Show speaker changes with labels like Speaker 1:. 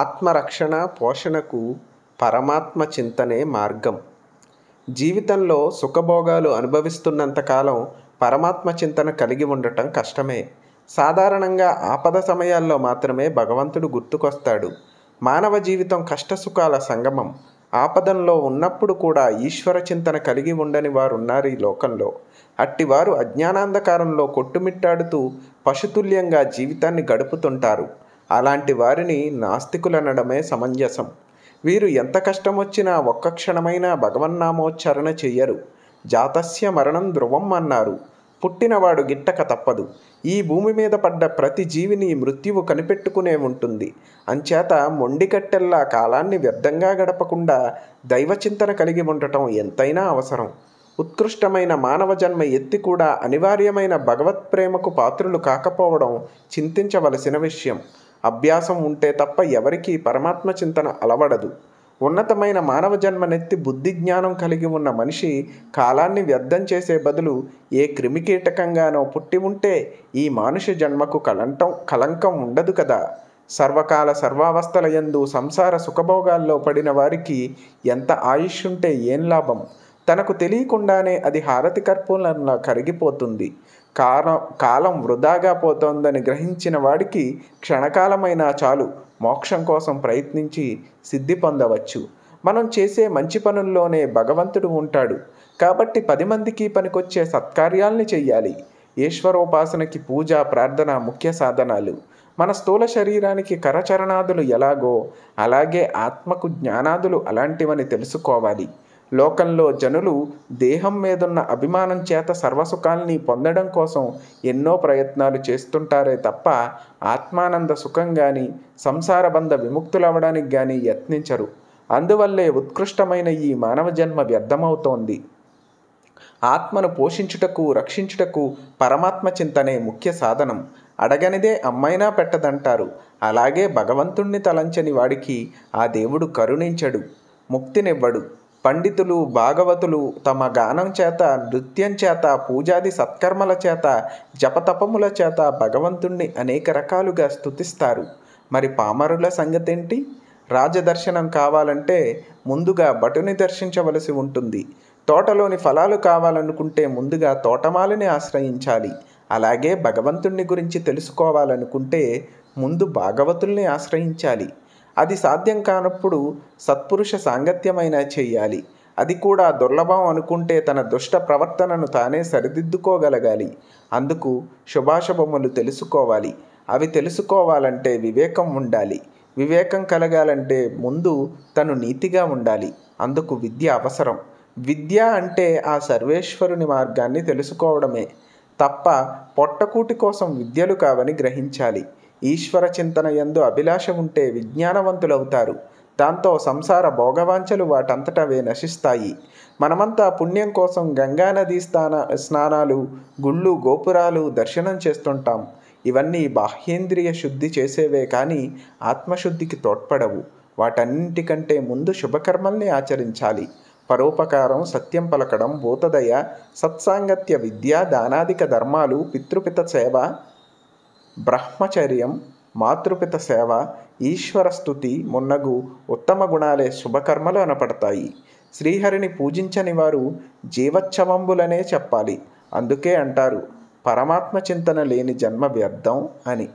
Speaker 1: ఆత్మరక్షణ పోషణకు పరమాత్మ చింతనే మార్గం జీవితంలో సుఖభోగాలు అనుభవిస్తున్నంతకాలం పరమాత్మ చింతన కలిగి ఉండటం కష్టమే సాధారణంగా ఆపద సమయాల్లో మాత్రమే భగవంతుడు గుర్తుకొస్తాడు మానవ జీవితం కష్టసుఖాల సంగమం ఆపదంలో ఉన్నప్పుడు కూడా ఈశ్వర చింతన కలిగి ఉండని వారున్నారు ఈ లోకంలో అట్టివారు అజ్ఞానాంధకారంలో కొట్టుమిట్టాడుతూ పశుతుల్యంగా జీవితాన్ని గడుపుతుంటారు అలాంటి వారిని నాస్తికులనడమే సమంజసం వీరు ఎంత కష్టం వచ్చినా ఒక్క క్షణమైన భగవన్నామోచ్చారణ చెయ్యరు జాతస్య మరణం ధ్రువం అన్నారు పుట్టినవాడు గిట్టక తప్పదు ఈ భూమి మీద పడ్డ ప్రతి జీవిని మృత్యువు కనిపెట్టుకునే ఉంటుంది అంచేత మొండికట్టెల్లా కాలాన్ని వ్యర్థంగా గడపకుండా దైవచింతన కలిగి ఉండటం ఎంతైనా అవసరం ఉత్కృష్టమైన మానవ జన్మ ఎత్తి కూడా అనివార్యమైన భగవత్ ప్రేమకు పాత్రులు కాకపోవడం చింతించవలసిన విషయం అభ్యాసం ఉంటే తప్ప ఎవరికీ పరమాత్మ చింతన అలవడదు ఉన్నతమైన మానవ జన్మ నెత్తి బుద్ధి జ్ఞానం కలిగి ఉన్న మనిషి కాలాన్ని వ్యర్థం చేసే బదులు ఏ క్రిమికీటకంగానో పుట్టి ఉంటే ఈ మానుష జన్మకు కలంటం కలంకం ఉండదు కదా సర్వకాల సర్వావస్థల యందు సంసార సుఖభోగాల్లో పడిన వారికి ఎంత ఆయుష్ ఉంటే ఏం లాభం తనకు తెలియకుండానే అది హారతి కర్పూరంలా కరిగిపోతుంది కాలం కాలం వృధాగా పోతోందని గ్రహించిన వాడికి క్షణకాలమైనా చాలు మోక్షం కోసం ప్రయత్నించి సిద్ధి పొందవచ్చు మనం చేసే మంచి పనుల్లోనే భగవంతుడు ఉంటాడు కాబట్టి పది మందికి పనికొచ్చే సత్కార్యాల్ని చెయ్యాలి ఈశ్వరోపాసనకి పూజ ప్రార్థన ముఖ్య సాధనాలు మన స్థూల శరీరానికి కరచరణాదులు ఎలాగో అలాగే ఆత్మకు జ్ఞానాదులు అలాంటివని తెలుసుకోవాలి లోకంలో జనులు దేహం మీదున్న అభిమానం చేత సర్వసుఖాల్ని పొందడం కోసం ఎన్నో ప్రయత్నాలు చేస్తుంటారే తప్ప ఆత్మానంద సుఖం కానీ సంసార బంధ విముక్తులవ్వడానికి కానీ యత్నించరు అందువల్లే ఉత్కృష్టమైన ఈ మానవ జన్మ వ్యర్థమవుతోంది ఆత్మను పోషించుటకు రక్షించుటకు పరమాత్మ చింతనే ముఖ్య సాధనం అడగనిదే అమ్మైనా పెట్టదంటారు అలాగే భగవంతుణ్ణి తలంచని వాడికి ఆ దేవుడు కరుణించడు ముక్తినివ్వడు పండితులు భాగవతులు తమ గానం చేత నృత్యం చేత పూజాది సత్కర్మల చేత జపతపముల చేత భగవంతుణ్ణి అనేక రకాలుగా స్థుతిస్తారు మరి పామరుల సంగతేంటి రాజదర్శనం కావాలంటే ముందుగా భటుని దర్శించవలసి ఉంటుంది తోటలోని ఫలాలు కావాలనుకుంటే ముందుగా తోటమాలని ఆశ్రయించాలి అలాగే భగవంతుణ్ణి గురించి తెలుసుకోవాలనుకుంటే ముందు భాగవతుల్ని ఆశ్రయించాలి అది సాధ్యం కానప్పుడు సత్పురుష సాంగత్యమైన చేయాలి అది కూడా దుర్లభం అనుకుంటే తన దుష్ట ప్రవర్తనను తానే సరిదిద్దుకోగలగాలి అందుకు శుభాశుభములు తెలుసుకోవాలి అవి తెలుసుకోవాలంటే వివేకం ఉండాలి వివేకం కలగాలంటే ముందు తను నీతిగా ఉండాలి అందుకు విద్య అవసరం విద్య అంటే ఆ సర్వేశ్వరుని మార్గాన్ని తెలుసుకోవడమే తప్ప పొట్టకూటి కోసం విద్యలు కావని గ్రహించాలి ఈశ్వర చింతన ఎందు అభిలాష ఉంటే విజ్ఞానవంతులవుతారు దాంతో సంసార భోగవాంచలు వాటంతటవే నశిస్తాయి మనమంతా పుణ్యం కోసం గంగానదీ స్నాన స్నానాలు గుళ్ళు గోపురాలు దర్శనం చేస్తుంటాం ఇవన్నీ బాహ్యేంద్రియ శుద్ధి చేసేవే కానీ ఆత్మశుద్ధికి తోడ్పడవు వాటన్నింటికంటే ముందు శుభకర్మల్ని ఆచరించాలి పరోపకారం సత్యం పలకడం భూతదయ సత్సాంగత్య విద్య దానాదిక ధర్మాలు పితృపిత సేవ బ్రహ్మచర్యం మాతృపిత సేవ ఈశ్వర స్థుతి మున్నగు ఉత్తమ గుణాలే శుభకర్మలు అనపడతాయి శ్రీహరిని పూజించని వారు జీవచ్ఛవంబులనే చెప్పాలి అందుకే అంటారు పరమాత్మ చింతన లేని జన్మ వ్యర్థం అని